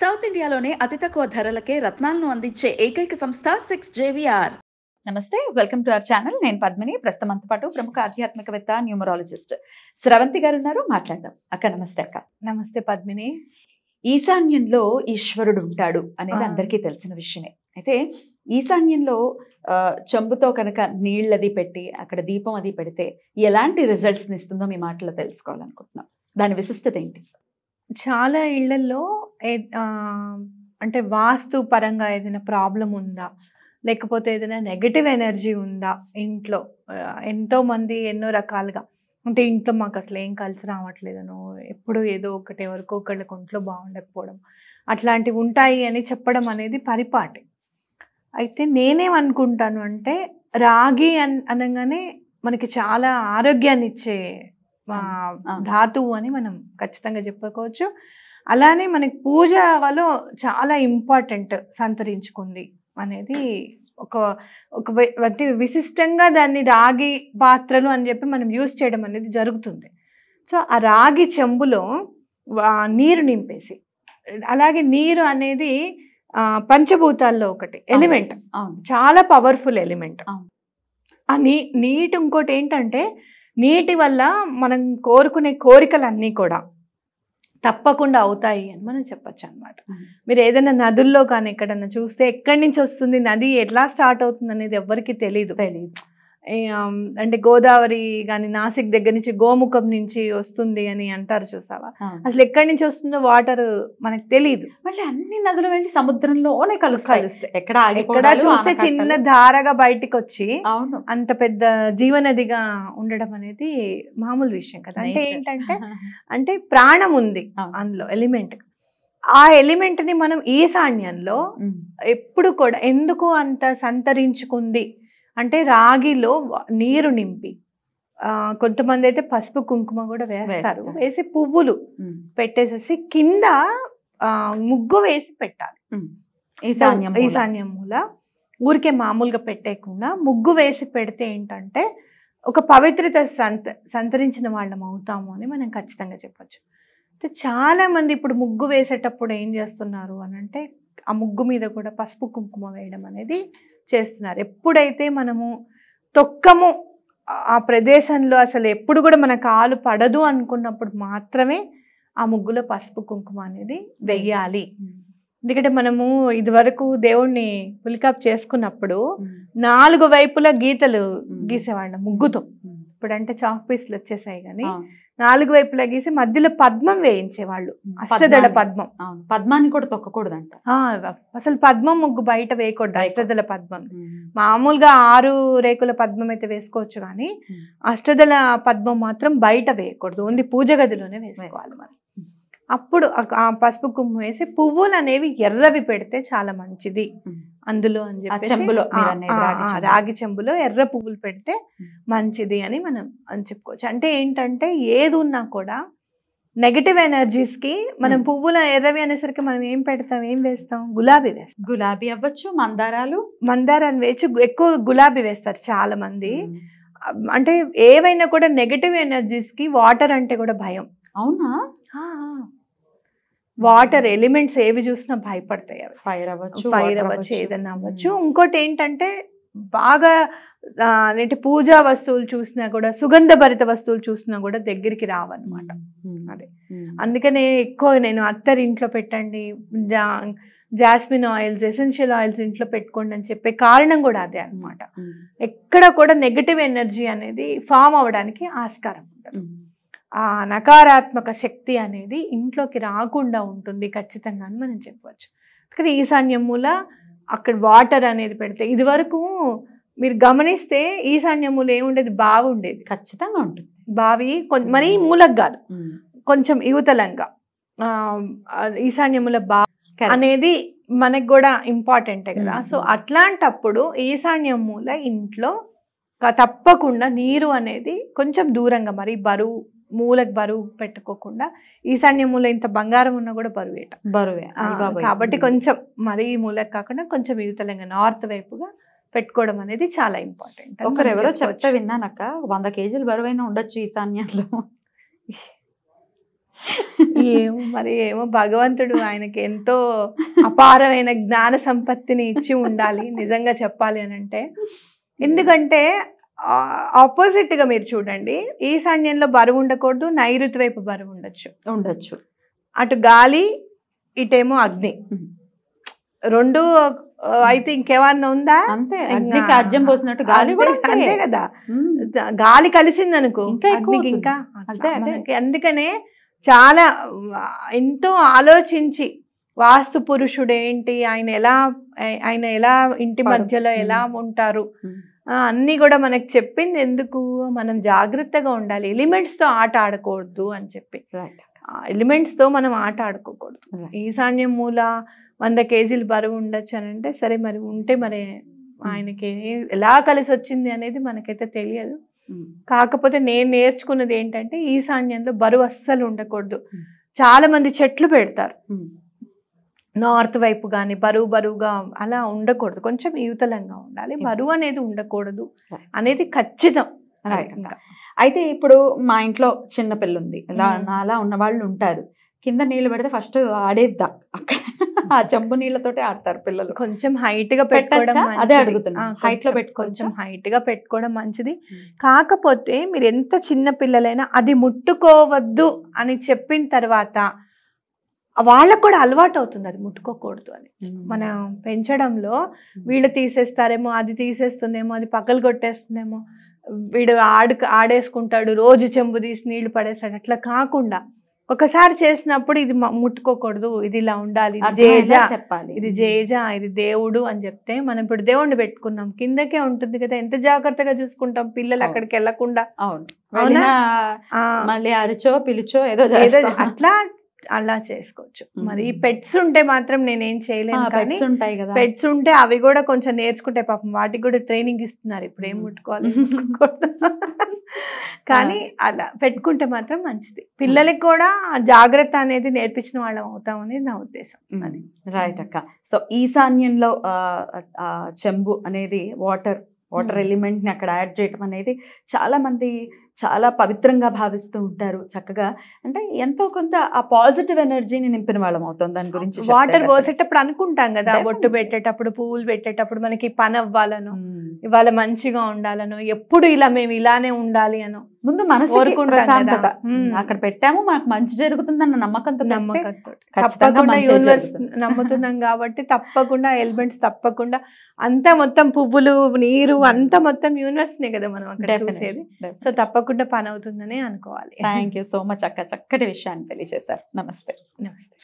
South ఇండియాలోనే అతి తక్కువ ధరలకే రత్నాలను అందించే ఏకైక సంస్థ సిక్స్ జేవిఆర్ నమస్తే వెల్కమ్ టు అవర్ ఛానల్ నేను పద్మిని ప్రస్తుతం అంత పాటు ప్రముఖ ఆధ్యాత్మికవేత్త న్యూమరాలజిస్ట్ స్రవంతి గారు ఉన్నారు మాట్లాడదాం అక్క నమస్తే అక్క నమస్తే పద్మిని ఈశాన్యంలో ఈశ్వరుడు ఉంటాడు అనేది అందరికీ తెలిసిన విషయమే అయితే ఈశాన్యంలో చెంబుతో కనుక నీళ్ళది పెట్టి అక్కడ దీపం అది పెడితే ఎలాంటి రిజల్ట్స్ని ఇస్తుందో మీ మాటలో తెలుసుకోవాలనుకుంటున్నాం దాని విశిష్టత ఏంటి చాలా ఇళ్లలో అంటే వాస్తు పరంగా ఏదైనా ప్రాబ్లం ఉందా లేకపోతే ఏదైనా నెగటివ్ ఎనర్జీ ఉందా ఇంట్లో ఎంతో మంది ఎన్నో రకాలుగా అంటే ఇంట్లో మాకు అసలు ఏం కలిసి రావట్లేదను ఎప్పుడు ఏదో ఒకటి ఎవరికో ఒకళ్ళకి ఒంట్లో బాగుండకపోవడం అట్లాంటివి ఉంటాయి అని చెప్పడం అనేది పరిపాటి అయితే నేనేమనుకుంటాను అంటే రాగి అన్ అనగానే మనకి చాలా ఆరోగ్యాన్ని ఇచ్చే ధాతువు అని మనం ఖచ్చితంగా చెప్పుకోవచ్చు అలానే మనకి పూజ వల్ల చాలా ఇంపార్టెంట్ సంతరించుకుంది అనేది ఒక ఒక అతి విశిష్టంగా దాన్ని రాగి పాత్రలు అని చెప్పి మనం యూజ్ చేయడం అనేది జరుగుతుంది సో ఆ రాగి చెంబులో నీరు నింపేసి అలాగే నీరు అనేది పంచభూతాల్లో ఒకటి ఎలిమెంట్ చాలా పవర్ఫుల్ ఎలిమెంట్ ఆ నీ నీటి ఇంకోటి ఏంటంటే నీటి వల్ల మనం కోరుకునే కోరికలన్నీ కూడా తప్పకుండా అవుతాయి అని మనం చెప్పచ్చు అనమాట మీరు ఏదైనా నదుల్లో కానీ ఎక్కడన్నా చూస్తే ఎక్కడి నుంచి వస్తుంది నది ఎట్లా స్టార్ట్ అవుతుంది అనేది ఎవరికి తెలీదు అంటే గోదావరి కానీ నాసిక్ దగ్గర నుంచి గోముఖం నుంచి వస్తుంది అని అంటారు చూసావా అసలు ఎక్కడి నుంచి వస్తుందో వాటర్ మనకు తెలియదు మళ్ళీ అన్ని నదులు వెళ్ళి సముద్రంలోనే కలుస్తాయి ఎక్కడ ఎక్కడ చూస్తే చిన్న ధారగా బయటికి వచ్చి అంత పెద్ద జీవనదిగా ఉండడం అనేది మామూలు విషయం కదా అంటే ఏంటంటే అంటే ప్రాణం ఉంది అందులో ఎలిమెంట్ ఆ ఎలిమెంట్ ని మనం ఈశాన్యంలో ఎప్పుడు కూడా ఎందుకు అంత సంతరించుకుంది అంటే రాగిలో నీరు నింపి కొంతమంది అయితే పసుపు కుంకుమ కూడా వేస్తారు వేసి పువ్వులు పెట్టేసేసి కింద ముగ్గు వేసి పెట్టాలి ఈశాన్యం ఈశాన్యం మూల ఊరికే మామూలుగా పెట్టేయకుండా ముగ్గు వేసి పెడితే ఏంటంటే ఒక పవిత్రత సంత సంతరించిన వాళ్ళం అవుతాము అని మనం ఖచ్చితంగా చెప్పచ్చు అయితే చాలామంది ఇప్పుడు ముగ్గు వేసేటప్పుడు ఏం చేస్తున్నారు అని అంటే ఆ ముగ్గు మీద కూడా పసుపు కుంకుమ వేయడం అనేది చేస్తున్నారు ఎప్పుడైతే మనము తొక్కము ఆ ప్రదేశంలో అసలు ఎప్పుడు కూడా మన కాలు పడదు అనుకున్నప్పుడు మాత్రమే ఆ ముగ్గులో పసుపు కుంకుమ అనేది వెయ్యాలి ఎందుకంటే మనము ఇదివరకు దేవుణ్ణి పులికాప్ చేసుకున్నప్పుడు నాలుగు వైపుల గీతలు గీసేవాళ్ళం ముగ్గుతో ఇప్పుడంటే చాక్ పీస్లు వచ్చేసాయి కానీ నాలుగు వైపులా గీసి మధ్యలో పద్మం వేయించేవాళ్ళు అష్టదళ పద్మం పద్మాన్ని కూడా తొక్కకూడదంట అసలు పద్మం ముగ్గు బయట వేయకూడదు అష్టదళ పద్మం మామూలుగా ఆరు రేకుల పద్మం అయితే వేసుకోవచ్చు కానీ అష్టదళ పద్మం మాత్రం బయట వేయకూడదు ఓన్లీ పూజ గదిలోనే వేసుకోవాలి మనం అప్పుడు ఆ పసుపు కుమ్ము వేసి పువ్వులు అనేవి ఎర్రవి పెడితే చాలా మంచిది అందులో అని చెప్పి రాగి చెంబులో ఎర్ర పువ్వులు పెడితే మంచిది అని మనం అని చెప్పుకోవచ్చు అంటే ఏంటంటే ఏది ఉన్నా కూడా నెగటివ్ ఎనర్జీస్కి మనం పువ్వుల ఎర్రవి అనేసరికి మనం ఏం పెడతాం ఏం వేస్తాం గులాబీ వేస్తాం గులాబీ అవ్వచ్చు మందారాలు మందారాలు వేయచ్చు ఎక్కువ గులాబీ వేస్తారు చాలా మంది అంటే ఏవైనా కూడా నెగటివ్ ఎనర్జీస్కి వాటర్ అంటే కూడా భయం అవునా వాటర్ ఎలిమెంట్స్ ఏవి చూసినా భయపడతాయి అవి ఫైర్ అవ్వచ్చు ఫైర్ అవ్వచ్చు ఏదన్నా అవ్వచ్చు hmm. ఇంకోటి ఏంటంటే బాగా అంటే పూజా వస్తువులు చూసినా కూడా సుగంధభరిత వస్తువులు చూసినా కూడా దగ్గరికి రావన్నమాట hmm. Hmm. అదే అందుకనే ఎక్కువ నేను అత్తరి ఇంట్లో పెట్టండి జాస్మిన్ ఆయిల్స్ ఎసెన్షియల్ ఆయిల్స్ ఇంట్లో పెట్టుకోండి అని చెప్పే కారణం కూడా అదే అనమాట ఎక్కడ కూడా నెగటివ్ ఎనర్జీ అనేది ఫామ్ అవ్వడానికి ఆస్కారం ఉంటుంది ఆ నకారాత్మక శక్తి అనేది ఇంట్లోకి రాకుండా ఉంటుంది ఖచ్చితంగా అని మనం చెప్పవచ్చు అందుకని ఈశాన్యం మూల అక్కడ వాటర్ అనేది పెడితే ఇదివరకు మీరు గమనిస్తే ఈశాన్యం మూల ఏముండేది బావి ఉండేది ఖచ్చితంగా ఉంటుంది బావి మన ఈ మూలకు కాదు కొంచెం యువతలంగా ఈశాన్యముల బా అనేది మనకు కూడా ఇంపార్టెంటే కదా సో అట్లాంటప్పుడు ఈశాన్యం మూల ఇంట్లో తప్పకుండా నీరు అనేది కొంచెం దూరంగా మరి బరువు మూలకు బరువు పెట్టుకోకుండా ఈశాన్య మూల ఇంత బంగారం ఉన్నా కూడా బరువేట బరువే కాబట్టి కొంచెం మరీ మూలకు కాకుండా కొంచెం యువతలంగా నార్త్ వైపుగా పెట్టుకోవడం అనేది చాలా ఇంపార్టెంట్ ఒకరు ఎవరో చెప్తే విన్నానక్క వంద కేజీలు బరువైనా ఉండొచ్చు ఈశాన్యంలో ఏమో మరి ఏమో భగవంతుడు ఆయనకి ఎంతో అపారమైన జ్ఞాన సంపత్తిని ఇచ్చి ఉండాలి నిజంగా చెప్పాలి అని అంటే ఎందుకంటే ఆపోజిట్గా మీరు చూడండి ఈశాన్యంలో బరువు ఉండకూడదు నైరుతి వైపు బరువు ఉండొచ్చు ఉండొచ్చు అటు గాలి ఇటేమో అగ్ని రెండు అయితే ఇంకేమన్నా ఉందా పోసినట్టు గాలి అంతే కదా గాలి కలిసింది అనుకో ఇంకా అందుకనే చాలా ఎంతో ఆలోచించి వాస్తు పురుషుడు ఏంటి ఆయన ఎలా ఆయన ఎలా ఇంటి మధ్యలో ఎలా ఉంటారు అన్నీ కూడా మనకు చెప్పింది ఎందుకు మనం జాగ్రత్తగా ఉండాలి ఎలిమెంట్స్తో ఆట ఆడకూడదు అని చెప్పి ఎలిమెంట్స్తో మనం ఆట ఆడుకోకూడదు ఈశాన్యం మూల వంద కేజీలు బరువు ఉండొచ్చు అని అంటే సరే మరి ఉంటే మరి hmm. ఆయనకి ఎలా కలిసి వచ్చింది అనేది మనకైతే తెలియదు hmm. కాకపోతే నేను నేర్చుకున్నది ఏంటంటే ఈశాన్యంలో బరువు అస్సలు ఉండకూడదు hmm. చాలా మంది చెట్లు పెడతారు నార్త్ వైపు కానీ బరువు బరువుగా అలా ఉండకూడదు కొంచెం యువతలంగా ఉండాలి hmm. బరువు అనేది ఉండకూడదు అనేది ఖచ్చితం అయితే ఇప్పుడు మా ఇంట్లో చిన్న పిల్ల ఉంది hmm. నాలా ఉన్న వాళ్ళు ఉంటారు కింద నీళ్ళు పెడితే ఫస్ట్ ఆడేద్దా అక్కడ ఆ జంబు నీళ్ళతోటే ఆడతారు పిల్లలు కొంచెం హైట్ గా పెట్టుకోవడం అదే అడుగుతున్నా హైట్ లో పెట్టు కొంచెం హైట్ గా పెట్టుకోవడం మంచిది hmm. కాకపోతే మీరు ఎంత చిన్న పిల్లలైనా అది ముట్టుకోవద్దు అని చెప్పిన తర్వాత వాళ్ళకు కూడా అలవాటు అవుతుంది అది ముట్టుకోకూడదు అని మనం పెంచడంలో వీళ్ళు తీసేస్తారేమో అది తీసేస్తుందేమో అది పక్కలు కొట్టేస్తుందేమో వీడు ఆడు ఆడేసుకుంటాడు రోజు చెంబు తీసి నీళ్లు పడేస్తాడు అట్లా కాకుండా ఒకసారి చేసినప్పుడు ఇది ముట్టుకోకూడదు ఇది ఇలా ఉండాలి జేజా చెప్పాలి ఇది జేజా ఇది దేవుడు అని చెప్తే మనం ఇప్పుడు దేవుణ్ణి పెట్టుకున్నాం కిందకే ఉంటుంది కదా ఎంత జాగ్రత్తగా చూసుకుంటాం పిల్లలు అక్కడికి వెళ్లకుండా అవును అవునా మళ్ళీ అరిచో పిలిచో ఏదో ఏదో అట్లా అలా చేసుకోవచ్చు మరి పెట్స్ ఉంటే మాత్రం నేనేం చేయలేను కానీ పెట్స్ ఉంటే అవి కూడా కొంచెం నేర్చుకుంటే పాపం వాటికి కూడా ట్రైనింగ్ ఇస్తున్నారు ఇప్పుడు ఏం ముట్టుకోవాలి కానీ అలా పెట్టుకుంటే మాత్రం మంచిది పిల్లలకి కూడా జాగ్రత్త అనేది నేర్పించిన వాళ్ళం అవుతాం అనేది నా ఉద్దేశం అది రైట్ అక్క సో ఈశాన్యంలో చెంబు అనేది వాటర్ వాటర్ ఎలిమెంట్ని అక్కడ యాడ్ చేయటం అనేది చాలామంది చాలా పవిత్రంగా భావిస్తూ ఉంటారు చక్కగా అంటే ఎంతో కొంత ఆ పాజిటివ్ ఎనర్జీని నింపిన వాళ్ళం అవుతాం దాని గురించి వాటర్ పోసేటప్పుడు అనుకుంటాం కదా బొట్టు పెట్టేటప్పుడు పువ్వులు పెట్టేటప్పుడు మనకి పని అవ్వాలను hmm. ఇవాళ మంచిగా ఉండాలను ఎప్పుడు ఇలా మేము ఇలానే ఉండాలి అనో ముందు మనసు ప్రశాంతత అక్కడ పెట్టాము మాకు మంచి జరుగుతుందన్న నమ్మకంతో నమ్మకంతో తప్పకుండా నమ్ముతున్నాం కాబట్టి తప్పకుండా ఎలిమెంట్స్ తప్పకుండా అంతా మొత్తం పువ్వులు నీరు అంతా మొత్తం యూనివర్స్ నే కదా మనం అక్కడ చూసేది సో తప్పకుండా పని అవుతుందని అనుకోవాలి థ్యాంక్ యూ సో మచ్ అక్క చక్కటి విషయాన్ని తెలియజేశారు నమస్తే నమస్తే